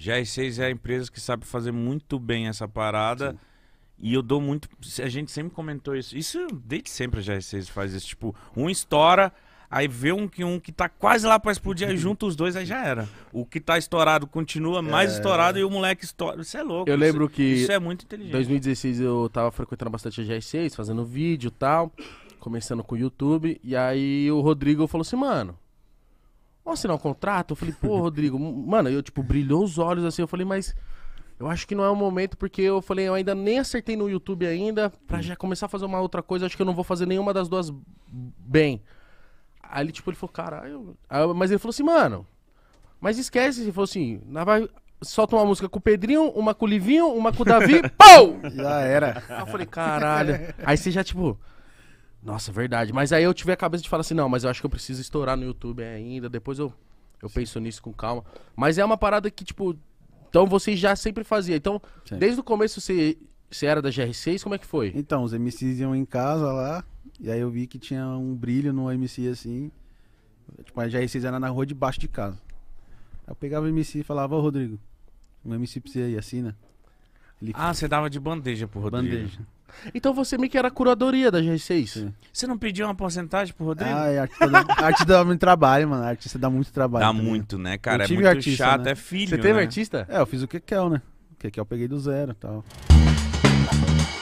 GR6 é a empresa que sabe fazer muito bem essa parada. Sim. E eu dou muito. A gente sempre comentou isso. Isso desde sempre a GR6 faz isso. Tipo, um estoura, aí vê um que, um que tá quase lá para explodir, aí junta os dois, aí já era. O que tá estourado continua mais é... estourado e o moleque estoura. Isso é louco. Eu é lembro isso, que. Isso é muito inteligente. Em 2016 eu tava frequentando bastante a GR6, fazendo vídeo e tal, começando com o YouTube. E aí o Rodrigo falou assim, mano vamos assinar um contrato? Eu falei, pô, Rodrigo, mano, eu, tipo, brilhou os olhos assim, eu falei, mas eu acho que não é o momento, porque eu falei, eu ainda nem acertei no YouTube ainda, pra já começar a fazer uma outra coisa, acho que eu não vou fazer nenhuma das duas bem. Aí ele, tipo, ele falou, caralho. mas ele falou assim, mano, mas esquece, ele falou assim, vai, solta uma música com o Pedrinho, uma com o Livinho, uma com o Davi, pau! Já era. Aí eu falei, caralho. Aí você já, tipo, nossa, verdade. Mas aí eu tive a cabeça de falar assim, não, mas eu acho que eu preciso estourar no YouTube ainda, depois eu, eu penso nisso com calma. Mas é uma parada que, tipo, então vocês já sempre faziam. Então, Sim. desde o começo você, você era da GR6, como é que foi? Então, os MCs iam em casa lá, e aí eu vi que tinha um brilho no MC assim. Tipo, a GR6 era na rua debaixo de casa. Aí eu pegava o MC e falava, ô Rodrigo, um MC pra você aí, assina. Ele... Ah, você dava de bandeja pro Rodrigo. Bandeja. Então você meio que era a curadoria da G6. Você não pediu uma porcentagem pro Rodrigo? Ah, a artista, dá, artista dá muito trabalho, mano. A artista dá muito trabalho. Dá também. muito, né, cara? Eu é muito artista, chato, né? é filho. Você teve né? artista? É, eu fiz o Kekel, né? O Kekel eu peguei do zero e tal.